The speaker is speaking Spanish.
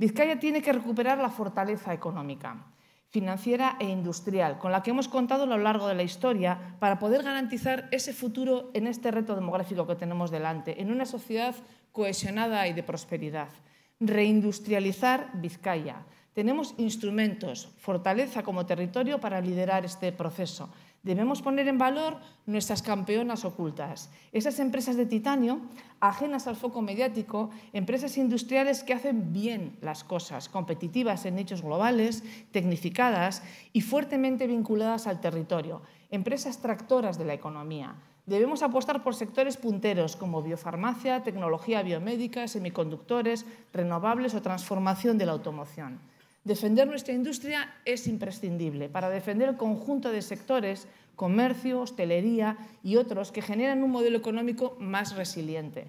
Vizcaya tiene que recuperar la fortaleza económica, financiera e industrial con la que hemos contado a lo largo de la historia para poder garantizar ese futuro en este reto demográfico que tenemos delante, en una sociedad cohesionada y de prosperidad. Reindustrializar Vizcaya. Tenemos instrumentos, fortaleza como territorio para liderar este proceso. Debemos poner en valor nuestras campeonas ocultas, esas empresas de titanio ajenas al foco mediático, empresas industriales que hacen bien las cosas, competitivas en hechos globales, tecnificadas y fuertemente vinculadas al territorio, empresas tractoras de la economía. Debemos apostar por sectores punteros como biofarmacia, tecnología biomédica, semiconductores, renovables o transformación de la automoción. Defender nuestra industria es imprescindible para defender el conjunto de sectores, comercio, hostelería y otros que generan un modelo económico más resiliente.